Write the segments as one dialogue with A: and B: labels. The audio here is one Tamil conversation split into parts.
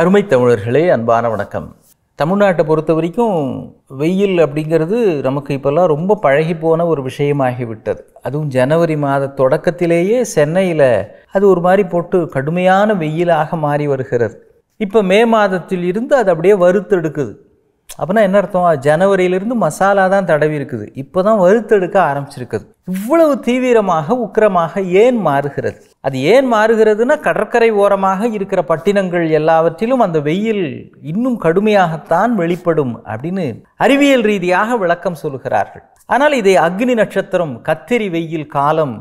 A: அருமை தமிழர்களே அன்பான வணக்கம் தமிழ்நாட்டை பொறுத்த வரைக்கும் வெயில் அப்படிங்கிறது நமக்கு இப்போல்லாம் ரொம்ப பழகி போன ஒரு விஷயமாகிவிட்டது அதுவும் ஜனவரி மாத தொடக்கத்திலேயே சென்னையில் அது ஒரு மாதிரி போட்டு கடுமையான வெயிலாக மாறி வருகிறது இப்போ மே மாதத்தில் இருந்து அது அப்படியே வறுத்தெடுக்குது அப்படின்னா என்ன அர்த்தம் ஜனவரியிலிருந்து மசாலா தான் தடவி இருக்குது இப்போ தான் வறுத்தெடுக்க ஆரம்பிச்சிருக்குது இவ்வளவு தீவிரமாக உக்கிரமாக ஏன் மாறுகிறது அது ஏன் மாறுகிறதுனா கடற்கரை ஓரமாக இருக்கிற பட்டினங்கள் எல்லாவற்றிலும் அந்த வெயில் இன்னும் கடுமையாகத்தான் வெளிப்படும் அப்படின்னு அறிவியல் ரீதியாக விளக்கம் சொல்கிறார்கள் ஆனால் இதை அக்னி நட்சத்திரம் கத்திரி வெயில் காலம்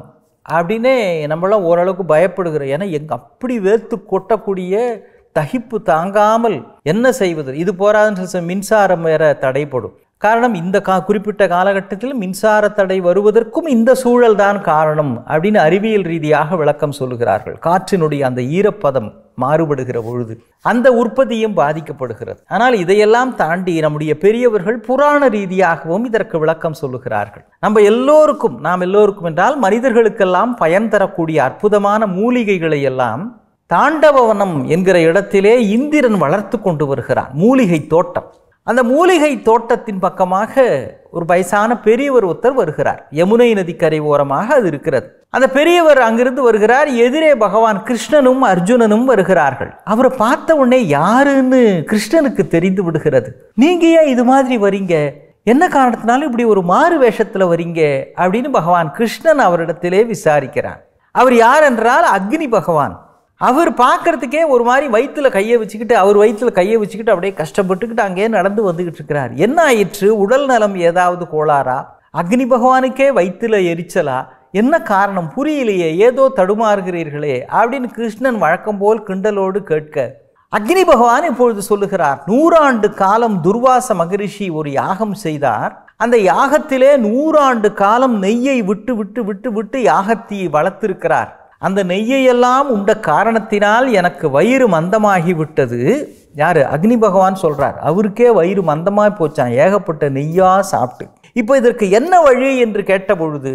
A: அப்படின்னே நம்மளாம் ஓரளவுக்கு பயப்படுகிறோம் ஏன்னா எங்கே அப்படி வேர்த்து கொட்டக்கூடிய தகிப்பு தாங்காமல் என்ன செய்வது இது போராதுன்னு சொல்லி மின்சாரம் வேற தடைப்படும் காரணம் இந்த கா குறிப்பிட்ட காலகட்டத்தில் மின்சார தடை வருவதற்கும் இந்த சூழல் தான் காரணம் அப்படின்னு அறிவியல் ரீதியாக விளக்கம் சொல்லுகிறார்கள் காற்றினுடைய அந்த ஈரப்பதம் மாறுபடுகிற பொழுது அந்த உற்பத்தியும் பாதிக்கப்படுகிறது ஆனால் இதையெல்லாம் தாண்டி நம்முடைய பெரியவர்கள் புராண ரீதியாகவும் இதற்கு விளக்கம் சொல்லுகிறார்கள் நம்ம எல்லோருக்கும் நாம் எல்லோருக்கும் என்றால் மனிதர்களுக்கெல்லாம் பயன் தரக்கூடிய அற்புதமான மூலிகைகளை எல்லாம் தாண்டவவனம் என்கிற இடத்திலே இந்திரன் வளர்த்து கொண்டு வருகிறான் மூலிகை தோட்டம் அந்த மூலிகை தோட்டத்தின் பக்கமாக ஒரு வயசான பெரியவர் ஒருத்தர் வருகிறார் யமுனை நதிக்கரை ஓரமாக அது இருக்கிறது அந்த பெரியவர் அங்கிருந்து வருகிறார் எதிரே பகவான் கிருஷ்ணனும் அர்ஜுனனும் வருகிறார்கள் அவரை பார்த்த உடனே யாருன்னு கிருஷ்ணனுக்கு தெரிந்து விடுகிறது நீங்க ஏன் இது மாதிரி வரீங்க என்ன காரணத்தினாலும் இப்படி ஒரு மாறு வேஷத்தில் வரீங்க அப்படின்னு பகவான் கிருஷ்ணன் அவரிடத்திலே விசாரிக்கிறார் அவர் யார் என்றால் அக்னி பகவான் அவர் பார்க்குறதுக்கே ஒரு மாதிரி வயிற்றில் கையை வச்சுக்கிட்டு அவர் வயிற்றில் கையை வச்சுக்கிட்டு அப்படியே கஷ்டப்பட்டுக்கிட்டு அங்கேயே நடந்து வந்துக்கிட்டு இருக்கிறார் என்ன ஆயிற்று உடல் நலம் ஏதாவது கோளாறா அக்னி பகவானுக்கே வயிற்றில் எரிச்சலா என்ன காரணம் புரியலையே ஏதோ தடுமாறுகிறீர்களே அப்படின்னு கிருஷ்ணன் வழக்கம் போல் கிண்டலோடு கேட்க அக்னி பகவான் இப்பொழுது சொல்லுகிறார் நூறாண்டு காலம் துர்வாச மகரிஷி ஒரு யாகம் செய்தார் அந்த யாகத்திலே நூறாண்டு காலம் நெய்யை விட்டு விட்டு விட்டு விட்டு யாகத்தீயை வளர்த்திருக்கிறார் அந்த நெய்யையெல்லாம் உண்ட காரணத்தினால் எனக்கு வயிறு மந்தமாகிவிட்டது யார் அக்னி பகவான் சொல்கிறார் அவருக்கே வயிறு மந்தமாக போச்சான் ஏகப்பட்ட நெய்யாக சாப்பிட்டு இப்போ இதற்கு என்ன வழி என்று கேட்ட பொழுது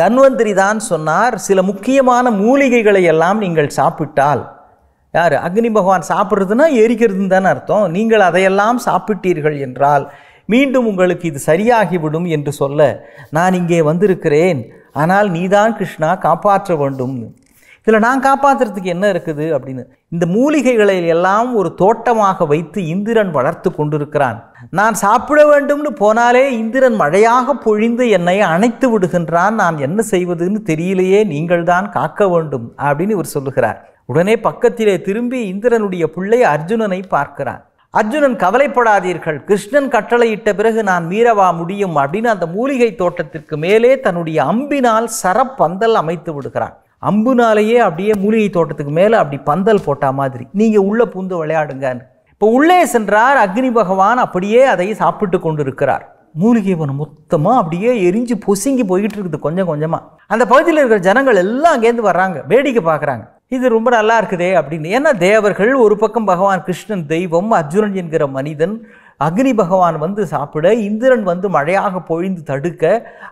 A: தன்வந்திரி தான் சொன்னார் சில முக்கியமான மூலிகைகளை எல்லாம் நீங்கள் சாப்பிட்டால் யார் அக்னி பகவான் சாப்பிட்றதுன்னா எரிக்கிறதுன்னு தானே அர்த்தம் நீங்கள் அதையெல்லாம் சாப்பிட்டீர்கள் என்றால் மீண்டும் உங்களுக்கு இது சரியாகிவிடும் என்று சொல்ல நான் இங்கே வந்திருக்கிறேன் ஆனால் நீதான் கிருஷ்ணா காப்பாற்ற வேண்டும் இதில் நான் காப்பாற்றுறதுக்கு என்ன இருக்குது அப்படின்னு இந்த மூலிகைகளை எல்லாம் ஒரு தோட்டமாக வைத்து இந்திரன் வளர்த்து கொண்டிருக்கிறான் நான் சாப்பிட வேண்டும்னு போனாலே இந்திரன் மழையாக பொழிந்து என்னை அணைத்து விடுகின்றான் நான் என்ன செய்வதுன்னு தெரியலையே நீங்கள்தான் காக்க வேண்டும் அப்படின்னு இவர் சொல்லுகிறார் உடனே பக்கத்திலே திரும்பி இந்திரனுடைய பிள்ளை அர்ஜுனனை பார்க்கிறான் அர்ஜுனன் கவலைப்படாதீர்கள் கிருஷ்ணன் கட்டளையிட்ட பிறகு நான் மீறவா முடியும் அப்படின்னு அந்த மூலிகை தோட்டத்திற்கு மேலே தன்னுடைய அம்பினால் சரப்பந்தல் அமைத்து விடுகிறான் அம்புனாலேயே அப்படியே மூலிகை தோட்டத்துக்கு மேலே அப்படி பந்தல் போட்டா மாதிரி நீங்கள் உள்ளே பூந்து விளையாடுங்கன்னு இப்போ உள்ளே சென்றார் அக்னி பகவான் அப்படியே அதை சாப்பிட்டு கொண்டு இருக்கிறார் மூலிகை வனம் மொத்தமாக அப்படியே எரிஞ்சு பொசுங்கி போய்கிட்டு இருக்குது கொஞ்சம் கொஞ்சமாக அந்த பகுதியில் இருக்கிற ஜனங்கள் எல்லாம் அங்கேருந்து வர்றாங்க வேடிக்கை பார்க்குறாங்க இது ரொம்ப நல்லா இருக்குதே அப்படின்னு ஏன்னா தேவர்கள் ஒரு பக்கம் பகவான் கிருஷ்ணன் தெய்வம் அர்ஜுனன் என்கிற மனிதன் அக்னி பகவான் வந்து சாப்பிட இந்திரன் வந்து மழையாக பொழிந்து தடுக்க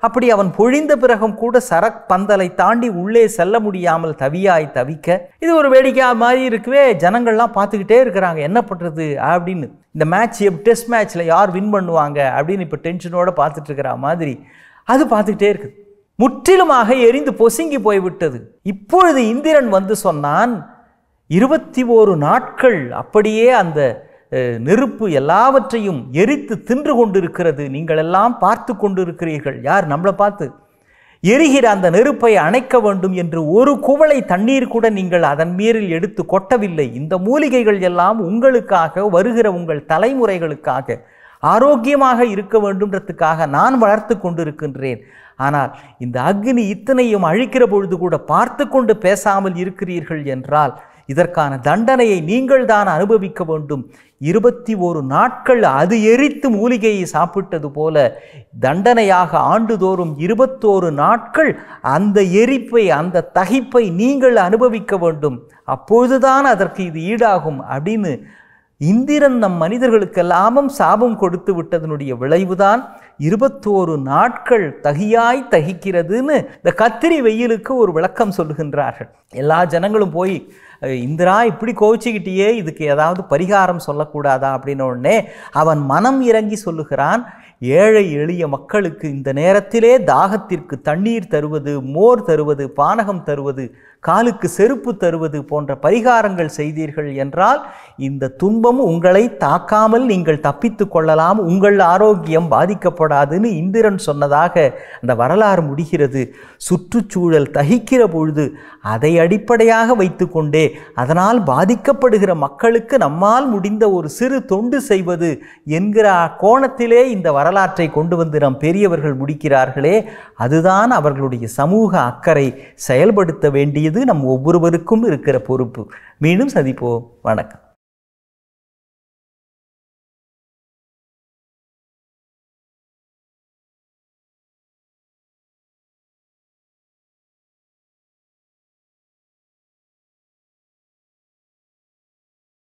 A: அப்படி அவன் பொழிந்த பிறகும் கூட சரக் பந்தலை தாண்டி உள்ளே செல்ல முடியாமல் தவியாய் தவிக்க இது ஒரு வேடிக்கையாக மாதிரி இருக்கவே ஜனங்கள்லாம் பார்த்துக்கிட்டே இருக்கிறாங்க என்ன பண்ணுறது அப்படின்னு இந்த மேட்ச் டெஸ்ட் மேட்ச்சில் யார் வின் பண்ணுவாங்க அப்படின்னு இப்போ டென்ஷனோடு பார்த்துட்டு இருக்கிற மாதிரி அது பார்த்துக்கிட்டே இருக்குது முற்றிலுமாக எரிந்து பொசுங்கி போய்விட்டது இப்பொழுது இந்திரன் வந்து சொன்னான் இருபத்தி ஓரு நாட்கள் அப்படியே அந்த நெருப்பு எல்லாவற்றையும் எரித்து தின்று கொண்டிருக்கிறது நீங்கள் எல்லாம் பார்த்து கொண்டிருக்கிறீர்கள் யார் நம்மளை பார்த்து எரிகிற அந்த நெருப்பை அணைக்க வேண்டும் என்று ஒரு குவளை தண்ணீர் கூட நீங்கள் அதன் மீறில் எடுத்து கொட்டவில்லை இந்த மூலிகைகள் எல்லாம் உங்களுக்காக வருகிற உங்கள் தலைமுறைகளுக்காக ஆரோக்கியமாக இருக்க வேண்டும்ன்றதுக்காக நான் வளர்த்து கொண்டிருக்கின்றேன் ஆனால் இந்த அக்னி இத்தனையும் அழிக்கிற பொழுது கூட பார்த்து கொண்டு பேசாமல் இருக்கிறீர்கள் என்றால் இதற்கான தண்டனையை நீங்கள் தான் அனுபவிக்க வேண்டும் இருபத்தி ஒரு நாட்கள் அது எரித்து மூலிகையை சாப்பிட்டது போல தண்டனையாக ஆண்டுதோறும் இருபத்தோரு நாட்கள் அந்த எரிப்பை அந்த தகிப்பை நீங்கள் அனுபவிக்க வேண்டும் அப்பொழுதுதான் அதற்கு இது ஈடாகும் அப்படின்னு இந்திரன் நம் மனிதர்களுக்கு சாபம் கொடுத்து விட்டதனுடைய விளைவுதான் இருபத்தோரு நாட்கள் தகியாய் தகிக்கிறதுன்னு இந்த கத்திரி வெயிலுக்கு ஒரு விளக்கம் சொல்லுகின்றார்கள் எல்லா ஜனங்களும் போய் இந்திரா இப்படி கோவிச்சுக்கிட்டேயே இதுக்கு ஏதாவது பரிகாரம் சொல்லக்கூடாதா அப்படின்ன உடனே அவன் மனம் இறங்கி சொல்லுகிறான் ஏழை எளிய மக்களுக்கு இந்த நேரத்திலே தாகத்திற்கு தண்ணீர் தருவது மோர் தருவது பானகம் தருவது காலுக்கு செருப்பு தருவது போன்ற பரிகாரங்கள் செய்தீர்கள் என்றால் இந்த துன்பம் உங்களை தாக்காமல் நீங்கள் தப்பித்து கொள்ளலாம் உங்கள் ஆரோக்கியம் பாதிக்கப்படாதுன்னு இந்திரன் சொன்னதாக அந்த வரலாறு முடிகிறது சுற்றுச்சூழல் தகிக்கிற பொழுது அதை அடிப்படையாக வைத்துக்கொண்டே அதனால் பாதிக்கப்படுகிற மக்களுக்கு நம்மால் முடிந்த ஒரு சிறு தொண்டு செய்வது என்கிற கோணத்திலே இந்த வர வரலாற்றை கொண்டு வந்து நம் பெரியவர்கள் முடிக்கிறார்களே அதுதான் அவர்களுடைய சமூக அக்கறை செயல்படுத்த வேண்டியது நம் ஒவ்வொருவருக்கும் இருக்கிற பொறுப்பு மீண்டும் சந்திப்போம் வணக்கம்